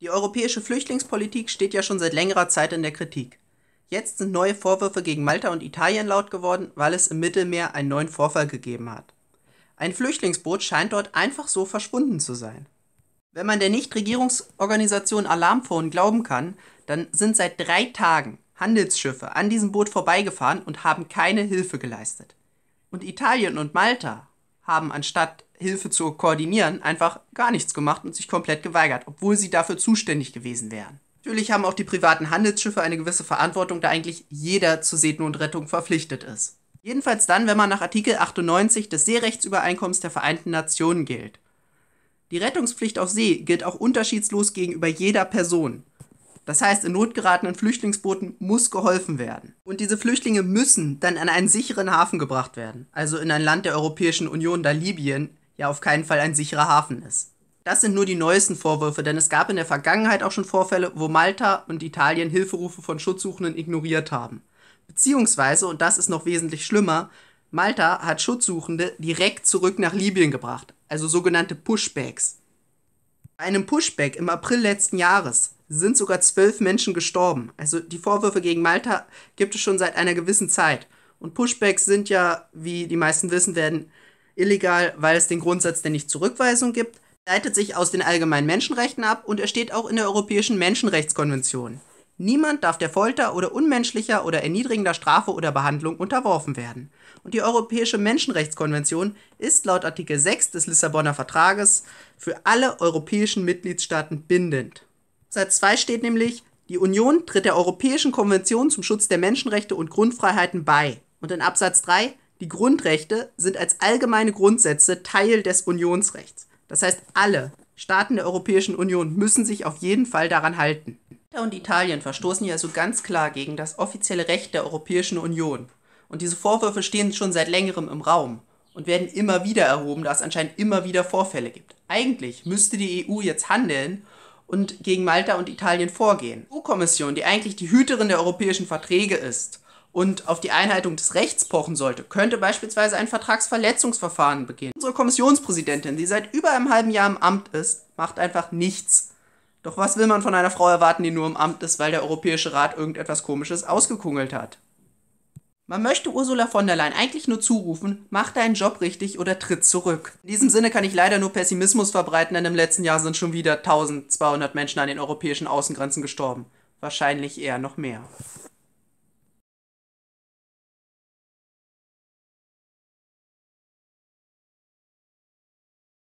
Die europäische Flüchtlingspolitik steht ja schon seit längerer Zeit in der Kritik. Jetzt sind neue Vorwürfe gegen Malta und Italien laut geworden, weil es im Mittelmeer einen neuen Vorfall gegeben hat. Ein Flüchtlingsboot scheint dort einfach so verschwunden zu sein. Wenn man der Nichtregierungsorganisation Alarmphone glauben kann, dann sind seit drei Tagen Handelsschiffe an diesem Boot vorbeigefahren und haben keine Hilfe geleistet. Und Italien und Malta haben anstatt Hilfe zu koordinieren, einfach gar nichts gemacht und sich komplett geweigert, obwohl sie dafür zuständig gewesen wären. Natürlich haben auch die privaten Handelsschiffe eine gewisse Verantwortung, da eigentlich jeder zur Seenotrettung verpflichtet ist. Jedenfalls dann, wenn man nach Artikel 98 des Seerechtsübereinkommens der Vereinten Nationen gilt. Die Rettungspflicht auf See gilt auch unterschiedslos gegenüber jeder Person. Das heißt, in notgeratenen Flüchtlingsbooten muss geholfen werden. Und diese Flüchtlinge müssen dann an einen sicheren Hafen gebracht werden, also in ein Land der Europäischen Union, da Libyen ja auf keinen Fall ein sicherer Hafen ist. Das sind nur die neuesten Vorwürfe, denn es gab in der Vergangenheit auch schon Vorfälle, wo Malta und Italien Hilferufe von Schutzsuchenden ignoriert haben. Beziehungsweise, und das ist noch wesentlich schlimmer, Malta hat Schutzsuchende direkt zurück nach Libyen gebracht, also sogenannte Pushbacks. Bei einem Pushback im April letzten Jahres sind sogar zwölf Menschen gestorben. Also die Vorwürfe gegen Malta gibt es schon seit einer gewissen Zeit. Und Pushbacks sind ja, wie die meisten wissen werden, illegal, weil es den Grundsatz der Nichtzurückweisung gibt, leitet sich aus den allgemeinen Menschenrechten ab und er steht auch in der Europäischen Menschenrechtskonvention. Niemand darf der Folter oder unmenschlicher oder erniedrigender Strafe oder Behandlung unterworfen werden. Und die Europäische Menschenrechtskonvention ist laut Artikel 6 des Lissabonner Vertrages für alle europäischen Mitgliedstaaten bindend. Satz 2 steht nämlich, die Union tritt der Europäischen Konvention zum Schutz der Menschenrechte und Grundfreiheiten bei. Und in Absatz 3, die Grundrechte sind als allgemeine Grundsätze Teil des Unionsrechts. Das heißt, alle Staaten der Europäischen Union müssen sich auf jeden Fall daran halten. Und Italien verstoßen ja so ganz klar gegen das offizielle Recht der Europäischen Union. Und diese Vorwürfe stehen schon seit längerem im Raum und werden immer wieder erhoben, da es anscheinend immer wieder Vorfälle gibt. Eigentlich müsste die EU jetzt handeln und gegen Malta und Italien vorgehen. Die EU-Kommission, die eigentlich die Hüterin der europäischen Verträge ist und auf die Einhaltung des Rechts pochen sollte, könnte beispielsweise ein Vertragsverletzungsverfahren beginnen. Unsere Kommissionspräsidentin, die seit über einem halben Jahr im Amt ist, macht einfach nichts. Doch was will man von einer Frau erwarten, die nur im Amt ist, weil der Europäische Rat irgendetwas Komisches ausgekungelt hat? Man möchte Ursula von der Leyen eigentlich nur zurufen, mach deinen Job richtig oder tritt zurück. In diesem Sinne kann ich leider nur Pessimismus verbreiten, denn im letzten Jahr sind schon wieder 1200 Menschen an den europäischen Außengrenzen gestorben. Wahrscheinlich eher noch mehr.